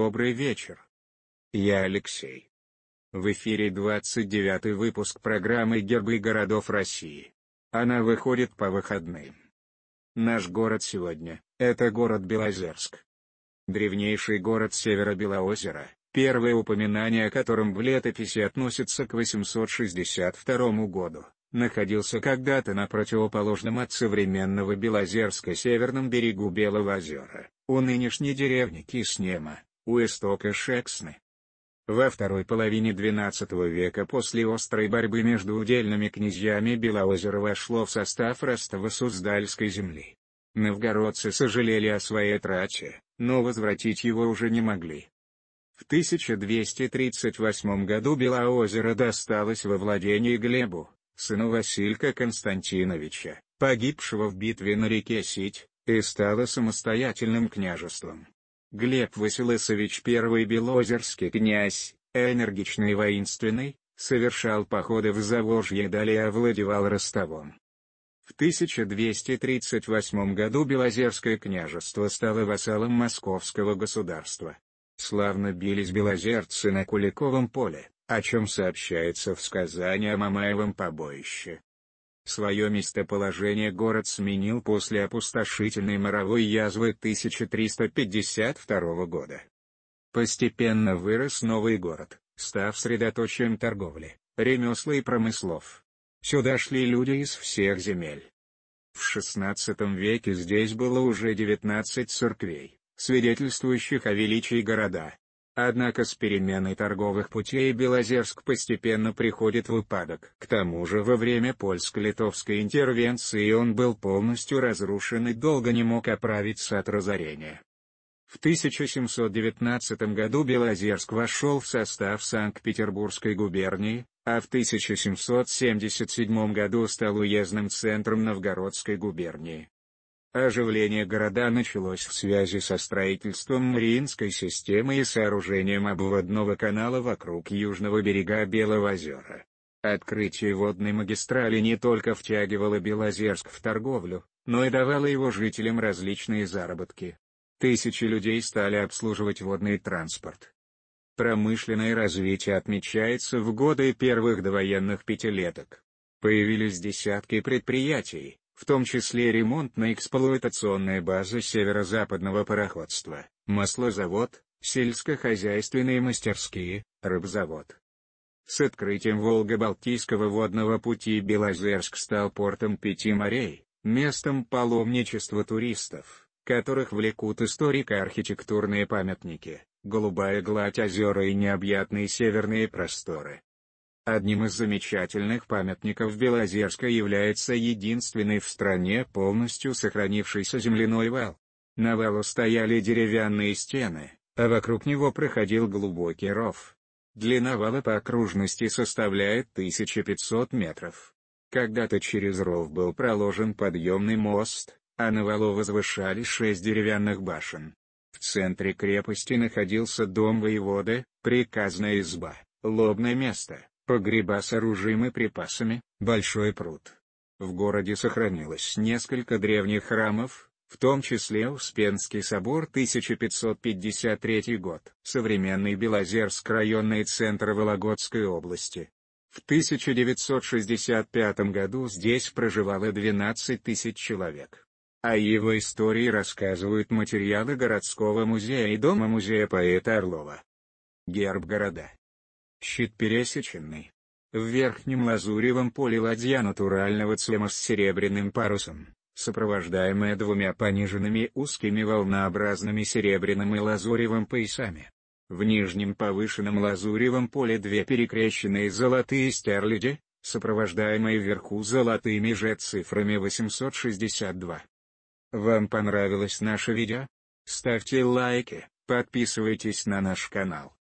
Добрый вечер. Я Алексей. В эфире 29 выпуск программы «Гербы городов России». Она выходит по выходным. Наш город сегодня – это город Белозерск. Древнейший город севера Белоозера, первое упоминание о котором в летописи относится к 862 году, находился когда-то на противоположном от современного Белозерска северном берегу Белого озера, у нынешней деревни Киснема у истока Шексны. Во второй половине XII века после острой борьбы между удельными князьями Белоозеро вошло в состав Ростово-Суздальской земли. Новгородцы сожалели о своей трате, но возвратить его уже не могли. В 1238 году Белоозеро досталось во владении Глебу, сыну Василька Константиновича, погибшего в битве на реке Сить, и стало самостоятельным княжеством. Глеб Василесович I Белозерский князь, энергичный и воинственный, совершал походы в Заволжье и далее овладевал Ростовом. В 1238 году Белозерское княжество стало вассалом московского государства. Славно бились белозерцы на Куликовом поле, о чем сообщается в сказании о Мамаевом побоище. Свое местоположение город сменил после опустошительной моровой язвы 1352 года. Постепенно вырос новый город, став средоточием торговли, ремесла и промыслов. Сюда шли люди из всех земель. В XVI веке здесь было уже 19 церквей, свидетельствующих о величии города. Однако с переменой торговых путей Белозерск постепенно приходит в упадок. К тому же во время польско-литовской интервенции он был полностью разрушен и долго не мог оправиться от разорения. В 1719 году Белозерск вошел в состав Санкт-Петербургской губернии, а в 1777 году стал уездным центром Новгородской губернии. Оживление города началось в связи со строительством Мариинской системы и сооружением обводного канала вокруг южного берега Белого озера. Открытие водной магистрали не только втягивало Белозерск в торговлю, но и давало его жителям различные заработки. Тысячи людей стали обслуживать водный транспорт. Промышленное развитие отмечается в годы первых довоенных пятилеток. Появились десятки предприятий, в том числе ремонтно-эксплуатационная база северо-западного пароходства, маслозавод, сельскохозяйственные мастерские, рыбзавод. С открытием Волго-Балтийского водного пути Белозерск стал портом пяти морей, местом паломничества туристов, которых влекут историко-архитектурные памятники, голубая гладь озера и необъятные северные просторы. Одним из замечательных памятников Белозерска является единственный в стране полностью сохранившийся земляной вал. На валу стояли деревянные стены, а вокруг него проходил глубокий ров. Длина вала по окружности составляет 1500 метров. Когда-то через ров был проложен подъемный мост, а на валу возвышались шесть деревянных башен. В центре крепости находился дом воеводы, приказная изба, лобное место, погреба с оружием и припасами, большой пруд. В городе сохранилось несколько древних храмов, в том числе Успенский собор 1553 год, современный Белозерск районный центр Вологодской области. В 1965 году здесь проживало 12 тысяч человек. О его истории рассказывают материалы городского музея и дома музея поэта Орлова. Герб города Щит пересеченный. В верхнем лазуревом поле ладья натурального цвета с серебряным парусом, сопровождаемая двумя пониженными узкими волнообразными серебряным и лазуревым поясами. В нижнем повышенном лазуревом поле две перекрещенные золотые стерляди, сопровождаемые вверху золотыми же цифрами 862. Вам понравилось наше видео? Ставьте лайки, подписывайтесь на наш канал.